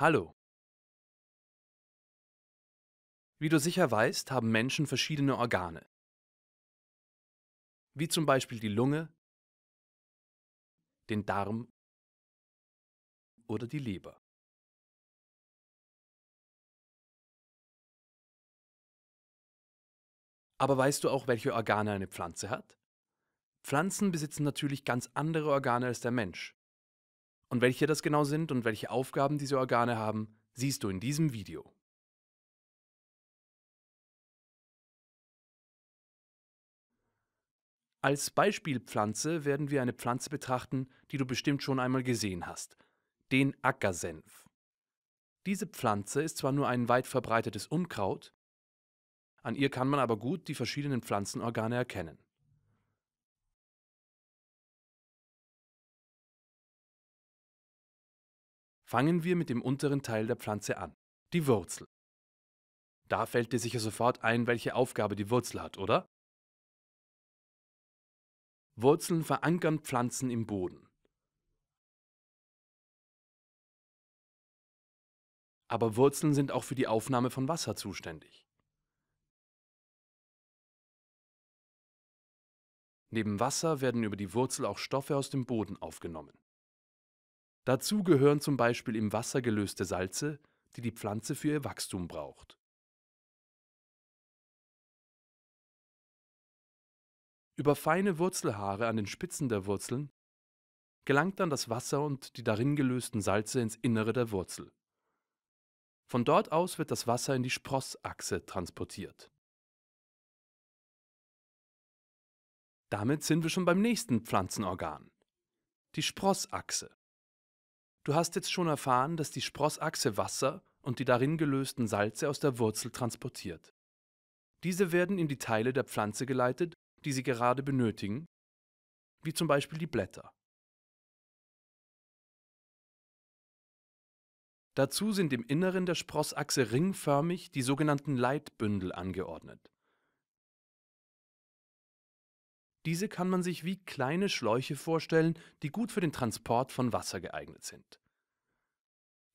Hallo. Wie du sicher weißt, haben Menschen verschiedene Organe. Wie zum Beispiel die Lunge, den Darm oder die Leber. Aber weißt du auch, welche Organe eine Pflanze hat? Pflanzen besitzen natürlich ganz andere Organe als der Mensch. Und welche das genau sind und welche Aufgaben diese Organe haben, siehst du in diesem Video. Als Beispielpflanze werden wir eine Pflanze betrachten, die du bestimmt schon einmal gesehen hast, den Ackersenf. Diese Pflanze ist zwar nur ein weit verbreitetes Unkraut, an ihr kann man aber gut die verschiedenen Pflanzenorgane erkennen. Fangen wir mit dem unteren Teil der Pflanze an, die Wurzel. Da fällt dir sicher sofort ein, welche Aufgabe die Wurzel hat, oder? Wurzeln verankern Pflanzen im Boden. Aber Wurzeln sind auch für die Aufnahme von Wasser zuständig. Neben Wasser werden über die Wurzel auch Stoffe aus dem Boden aufgenommen. Dazu gehören zum Beispiel im Wasser gelöste Salze, die die Pflanze für ihr Wachstum braucht. Über feine Wurzelhaare an den Spitzen der Wurzeln gelangt dann das Wasser und die darin gelösten Salze ins Innere der Wurzel. Von dort aus wird das Wasser in die Sprossachse transportiert. Damit sind wir schon beim nächsten Pflanzenorgan, die Sprossachse. Du hast jetzt schon erfahren, dass die Sprossachse Wasser und die darin gelösten Salze aus der Wurzel transportiert. Diese werden in die Teile der Pflanze geleitet, die sie gerade benötigen, wie zum Beispiel die Blätter. Dazu sind im Inneren der Sprossachse ringförmig die sogenannten Leitbündel angeordnet. Diese kann man sich wie kleine Schläuche vorstellen, die gut für den Transport von Wasser geeignet sind.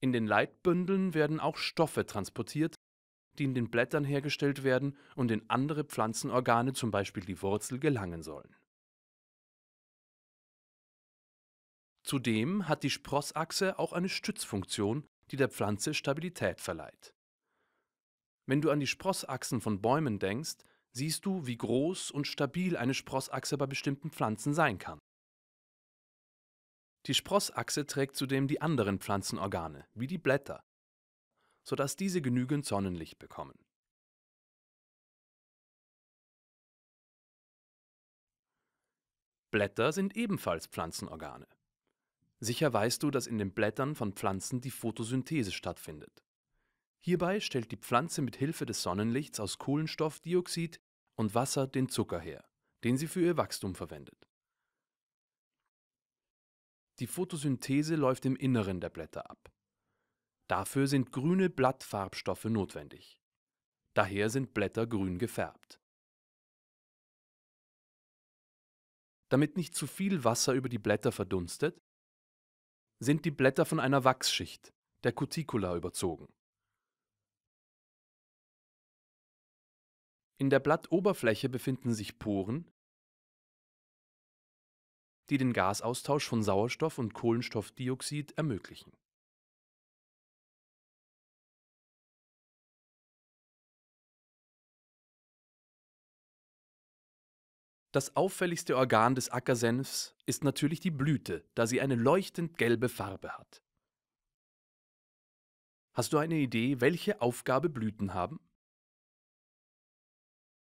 In den Leitbündeln werden auch Stoffe transportiert, die in den Blättern hergestellt werden und in andere Pflanzenorgane, zum Beispiel die Wurzel, gelangen sollen. Zudem hat die Sprossachse auch eine Stützfunktion, die der Pflanze Stabilität verleiht. Wenn du an die Sprossachsen von Bäumen denkst, siehst du, wie groß und stabil eine Sprossachse bei bestimmten Pflanzen sein kann. Die Sprossachse trägt zudem die anderen Pflanzenorgane, wie die Blätter, sodass diese genügend Sonnenlicht bekommen. Blätter sind ebenfalls Pflanzenorgane. Sicher weißt du, dass in den Blättern von Pflanzen die Photosynthese stattfindet. Hierbei stellt die Pflanze mit Hilfe des Sonnenlichts aus Kohlenstoffdioxid und Wasser den Zucker her, den sie für ihr Wachstum verwendet. Die Photosynthese läuft im Inneren der Blätter ab. Dafür sind grüne Blattfarbstoffe notwendig. Daher sind Blätter grün gefärbt. Damit nicht zu viel Wasser über die Blätter verdunstet, sind die Blätter von einer Wachsschicht, der Cuticula, überzogen In der Blattoberfläche befinden sich Poren, die den Gasaustausch von Sauerstoff und Kohlenstoffdioxid ermöglichen. Das auffälligste Organ des Ackersenfs ist natürlich die Blüte, da sie eine leuchtend gelbe Farbe hat. Hast du eine Idee, welche Aufgabe Blüten haben?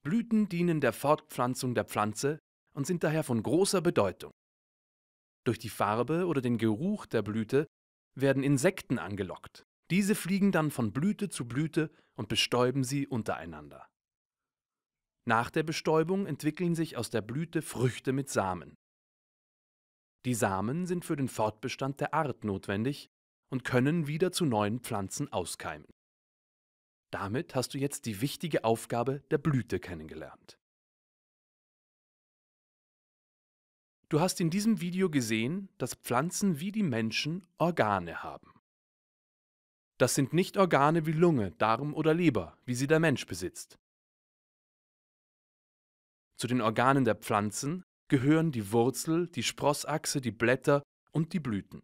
Blüten dienen der Fortpflanzung der Pflanze und sind daher von großer Bedeutung. Durch die Farbe oder den Geruch der Blüte werden Insekten angelockt. Diese fliegen dann von Blüte zu Blüte und bestäuben sie untereinander. Nach der Bestäubung entwickeln sich aus der Blüte Früchte mit Samen. Die Samen sind für den Fortbestand der Art notwendig und können wieder zu neuen Pflanzen auskeimen. Damit hast du jetzt die wichtige Aufgabe der Blüte kennengelernt. Du hast in diesem Video gesehen, dass Pflanzen wie die Menschen Organe haben. Das sind nicht Organe wie Lunge, Darm oder Leber, wie sie der Mensch besitzt. Zu den Organen der Pflanzen gehören die Wurzel, die Sprossachse, die Blätter und die Blüten.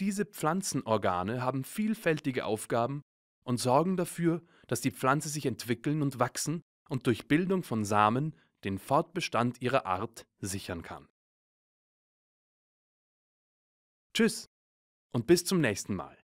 Diese Pflanzenorgane haben vielfältige Aufgaben und sorgen dafür, dass die Pflanze sich entwickeln und wachsen und durch Bildung von Samen den Fortbestand ihrer Art sichern kann. Tschüss und bis zum nächsten Mal.